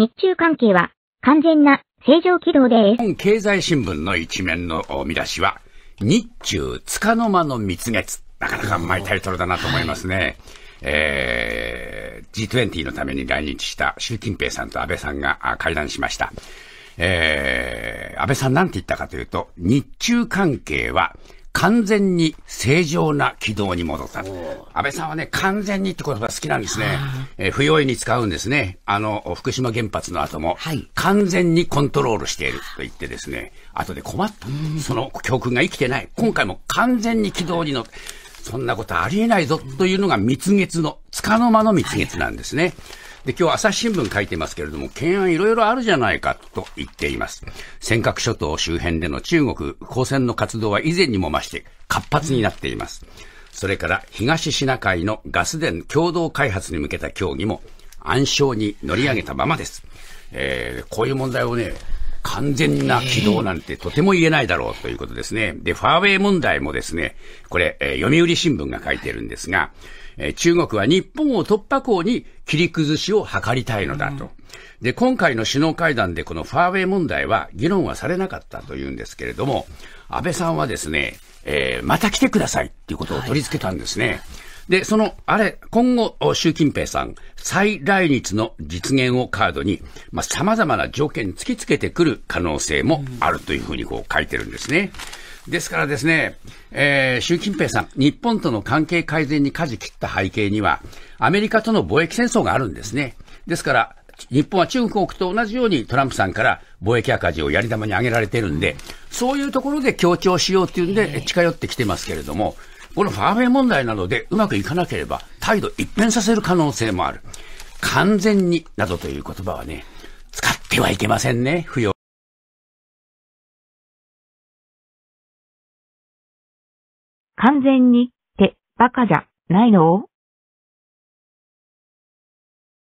日中関係は完全な正常軌道です。経済新聞の一面の見出しは、日中つかの間の蜜月。なかなかうまいタイトルだなと思いますね。えー、G20 のために来日した習近平さんと安倍さんが会談しました。えー、安倍さんなんて言ったかというと、日中関係は完全に正常な軌道に戻った。安倍さんはね、完全にって言葉好きなんですね。えー、不用意に使うんですね。あの、福島原発の後も、はい、完全にコントロールしていると言ってですね、後で困った。その教訓が生きてない。今回も完全に軌道に乗って、そんなことありえないぞというのが蜜月の、つかの間の蜜月なんですね。はいで、今日朝日新聞書いてますけれども、懸案いろいろあるじゃないかと言っています。尖閣諸島周辺での中国公船の活動は以前にも増して活発になっています。それから東シナ海のガス田共同開発に向けた協議も暗礁に乗り上げたままです。えー、こういう問題をね、完全な軌道なんてとても言えないだろうということですね。で、ファーウェイ問題もですね、これ、えー、読売新聞が書いてるんですが、えー、中国は日本を突破口に切り崩しを図りたいのだと。で、今回の首脳会談でこのファーウェイ問題は議論はされなかったというんですけれども、安倍さんはですね、えー、また来てくださいっていうことを取り付けたんですね。はいで、その、あれ、今後、習近平さん、再来日の実現をカードに、まあ、様々な条件突きつけてくる可能性もあるというふうにこう書いてるんですね。ですからですね、えー、習近平さん、日本との関係改善に舵切った背景には、アメリカとの貿易戦争があるんですね。ですから、日本は中国と同じようにトランプさんから貿易赤字をやり玉に上げられてるんで、そういうところで強調しようっていうんで近寄ってきてますけれども、このファーウェイ問題などでうまくいかなければ、態度一変させる可能性もある。完全に、などという言葉はね、使ってはいけませんね、不要。完全に、って、バカじゃないの